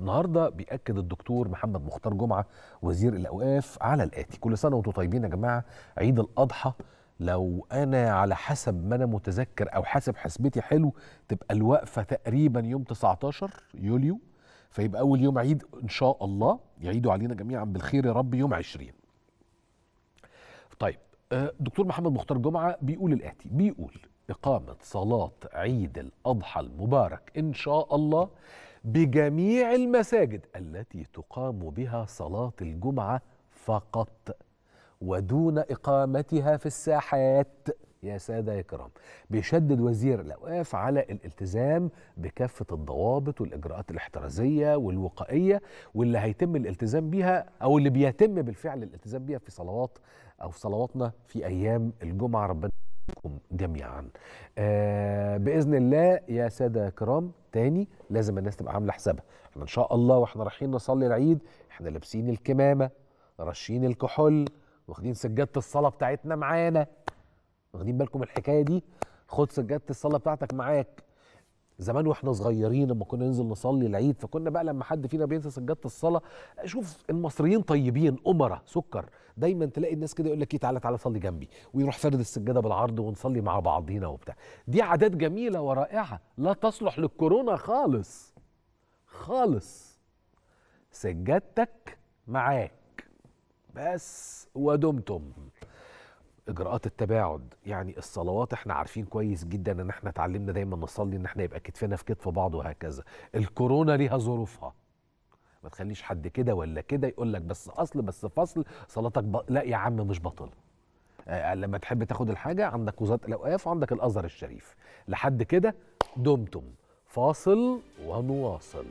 النهارده بيأكد الدكتور محمد مختار جمعه وزير الاوقاف على الاتي كل سنه وانتم طيبين يا جماعه عيد الاضحى لو انا على حسب ما انا متذكر او حسب حسبتي حلو تبقى الوقفه تقريبا يوم 19 يوليو فيبقى اول يوم عيد ان شاء الله يعيدوا علينا جميعا بالخير يا رب يوم 20 طيب آه، دكتور محمد مختار جمعه بيقول الاتي بيقول اقامه صلاه عيد الاضحى المبارك ان شاء الله بجميع المساجد التي تقام بها صلاة الجمعة فقط ودون إقامتها في الساحات يا سادة يا كرام بيشدد وزير الأوقاف على الالتزام بكافة الضوابط والإجراءات الاحترازية والوقائية واللي هيتم الالتزام بها أو اللي بيتم بالفعل الالتزام بها في صلوات أو في صلواتنا في أيام الجمعة ربنا بكم جميعا آه باذن الله يا ساده كرام تاني لازم الناس تبقى عامله حسابها احنا ان شاء الله واحنا رايحين نصلي العيد احنا لابسين الكمامه رشين الكحول واخدين سجاده الصلاه بتاعتنا معانا واخدين بالكم الحكايه دي خد سجاده الصلاه بتاعتك معاك زمان واحنا صغيرين لما كنا ننزل نصلي العيد فكنا بقى لما حد فينا بينسى سجاده الصلاه شوف المصريين طيبين امراء سكر دايما تلاقي الناس كده يقول لك ايه تعالى تعالى صلي جنبي ويروح فرد السجاده بالعرض ونصلي مع بعضينا وبتاع دي عادات جميله ورائعه لا تصلح للكورونا خالص خالص سجادتك معاك بس ودمتم اجراءات التباعد يعني الصلوات احنا عارفين كويس جدا ان احنا اتعلمنا دايما نصلي ان احنا يبقى كتفنا في كتف بعض وهكذا الكورونا ليها ظروفها ما تخليش حد كده ولا كده يقول لك بس اصل بس فصل صلاتك ب... لا يا عم مش بطل آه, آه، لما تحب تاخد الحاجه عندك وزاره الاوقاف وعندك الازهر الشريف لحد كده دمتم فاصل ونواصل